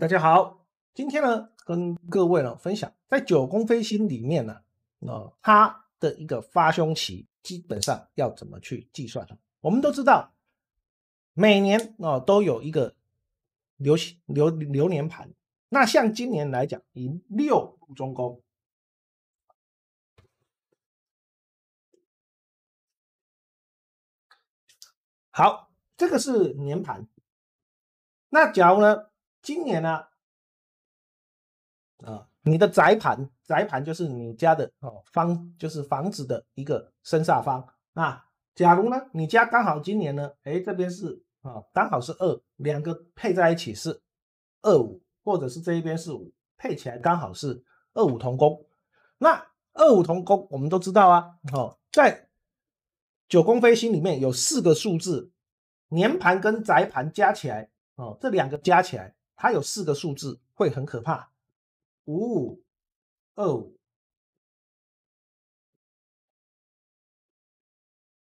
大家好，今天呢，跟各位呢分享，在九宫飞星里面呢，啊，它的一个发凶期基本上要怎么去计算？呢？我们都知道，每年啊都有一个流流流年盘。那像今年来讲，以六中宫，好，这个是年盘。那假如呢？今年呢，啊，你的宅盘宅盘就是你家的哦，方就是房子的一个身下方。那假如呢，你家刚好今年呢，哎，这边是啊，刚好是二两个配在一起是二五，或者是这一边是五，配起来刚好是二五同宫。那二五同宫，我们都知道啊，哦，在九宫飞星里面有四个数字，年盘跟宅盘加起来，哦，这两个加起来。它有四个数字会很可怕，五五二五、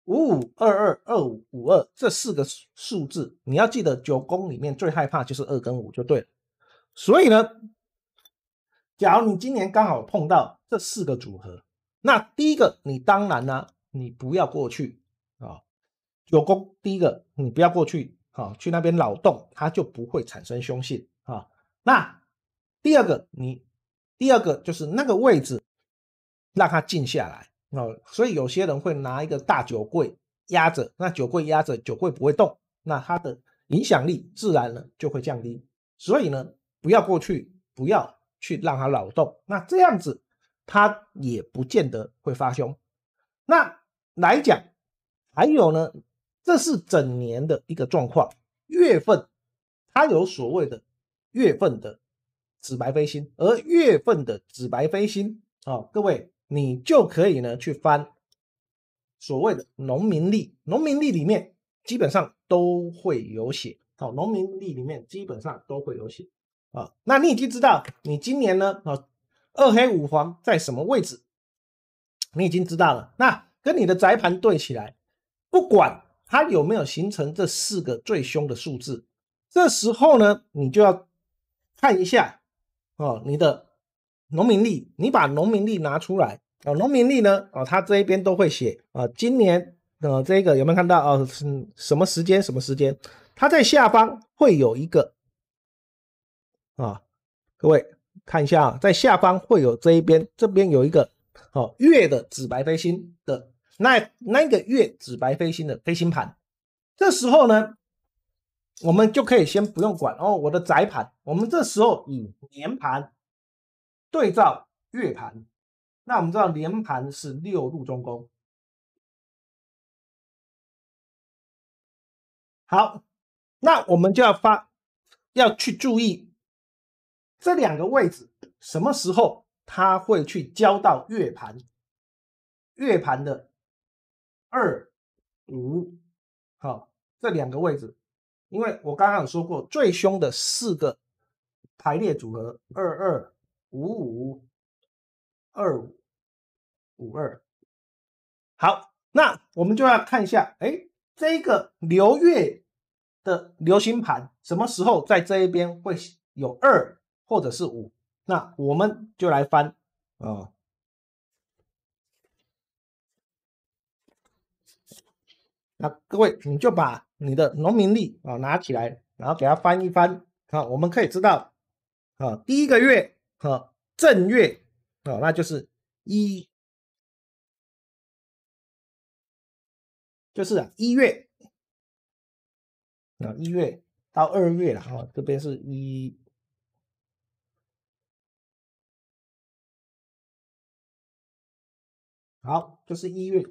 五五二二二五五二，这四个数字你要记得，九宫里面最害怕就是二跟五就对了。所以呢，假如你今年刚好碰到这四个组合，那第一个你当然呢，你不要过去啊，九宫第一个你不要过去。啊，去那边扰动，它就不会产生凶性啊。那第二个，你第二个就是那个位置，让它静下来哦。所以有些人会拿一个大酒柜压着，那酒柜压着，酒柜不会动，那它的影响力自然呢就会降低。所以呢，不要过去，不要去让它扰动，那这样子它也不见得会发凶。那来讲，还有呢。这是整年的一个状况，月份它有所谓的月份的紫白飞星，而月份的紫白飞星啊，各位你就可以呢去翻所谓的农民历，农民历里面基本上都会有写，好，农民历里面基本上都会有写啊，那你已经知道你今年呢啊二黑五黄在什么位置，你已经知道了，那跟你的宅盘对起来，不管。它有没有形成这四个最凶的数字？这时候呢，你就要看一下哦，你的农民力，你把农民力拿出来啊。农民力呢，啊，它这一边都会写啊，今年呃，这个有没有看到啊？是什么时间？什么时间？它在下方会有一个啊，各位看一下啊，在下方会有这一边，这边有一个哦，月的紫白飞星的。那那个月紫白飞星的飞星盘，这时候呢，我们就可以先不用管哦。我的宅盘，我们这时候以年盘对照月盘，那我们知道年盘是六路中宫。好，那我们就要发，要去注意这两个位置什么时候它会去交到月盘，月盘的。二五好这两个位置，因为我刚刚有说过最凶的四个排列组合，二二五五，二五五二。好，那我们就要看一下，哎，这个流月的流星盘什么时候在这一边会有二或者是五？那我们就来翻啊。那各位，你就把你的农民历啊拿起来，然后给它翻一翻啊。我们可以知道啊，第一个月啊，正月啊，那就是一，就是一月啊，一月到二月了啊，这边是一，好，就是一月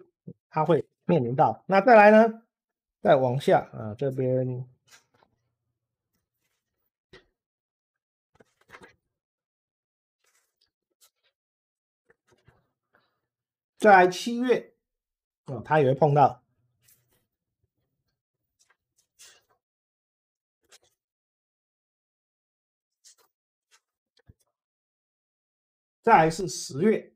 它会。面临到那再来呢？再往下啊，这边在七月啊，他也会碰到；再来是十月。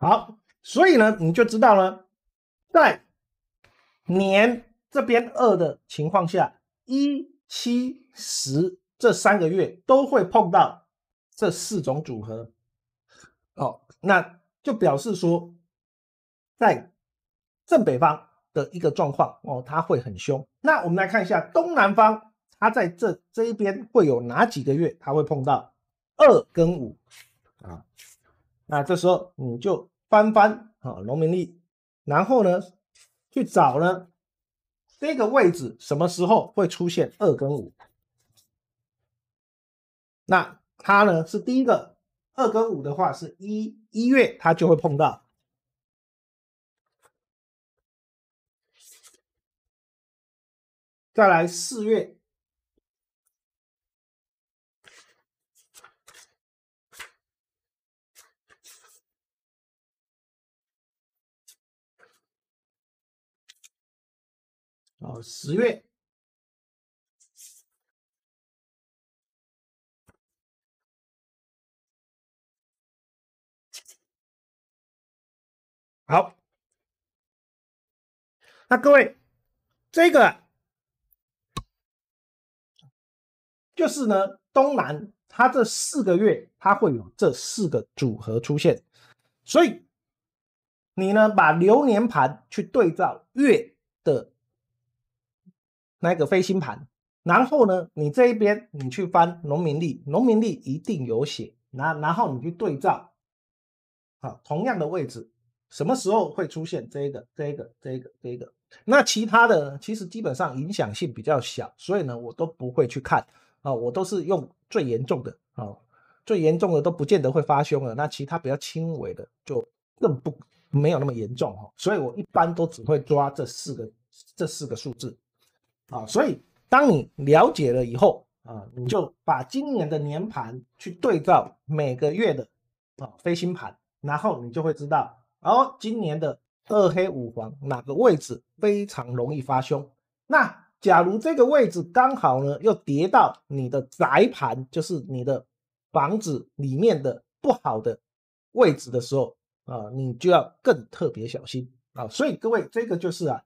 好，所以呢，你就知道了，在年这边二的情况下，一七十这三个月都会碰到这四种组合哦。那就表示说，在正北方的一个状况哦，它会很凶。那我们来看一下东南方，它在这这一边会有哪几个月它会碰到二跟五啊？那这时候你就翻翻啊，农民利，然后呢去找呢这个位置什么时候会出现二跟五？那它呢是第一个二跟五的话，是一一月它就会碰到，再来四月。啊，十月。好，那各位，这个就是呢，东南它这四个月，它会有这四个组合出现，所以你呢，把流年盘去对照月的。那个飞星盘，然后呢，你这一边你去翻农民历，农民历一定有写，然然后你去对照，啊，同样的位置，什么时候会出现这一个、这一个、这一个、这一个？那其他的其实基本上影响性比较小，所以呢，我都不会去看啊，我都是用最严重的啊，最严重的都不见得会发凶了，那其他比较轻微的就更不没有那么严重哈，所以我一般都只会抓这四个这四个数字。啊，所以当你了解了以后啊，你就把今年的年盘去对照每个月的啊飞星盘，然后你就会知道，哦，今年的二黑五黄哪个位置非常容易发凶。那假如这个位置刚好呢，又叠到你的宅盘，就是你的房子里面的不好的位置的时候啊，你就要更特别小心啊。所以各位，这个就是啊。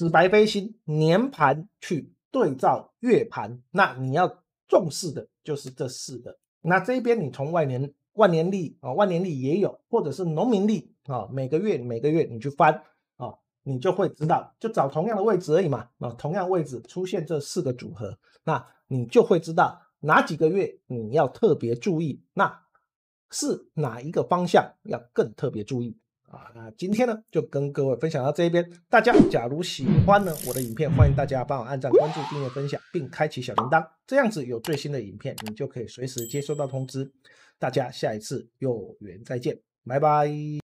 紫白飞星年盘去对照月盘，那你要重视的就是这四个。那这边你从万年万年历啊，万年历也有，或者是农民历啊，每个月每个月你去翻啊，你就会知道，就找同样的位置而已嘛。啊，同样位置出现这四个组合，那你就会知道哪几个月你要特别注意，那是哪一个方向要更特别注意。啊，那今天呢就跟各位分享到这一边。大家假如喜欢呢我的影片，欢迎大家帮我按赞、关注、订阅、分享，并开启小铃铛，这样子有最新的影片，你就可以随时接收到通知。大家下一次有缘再见，拜拜。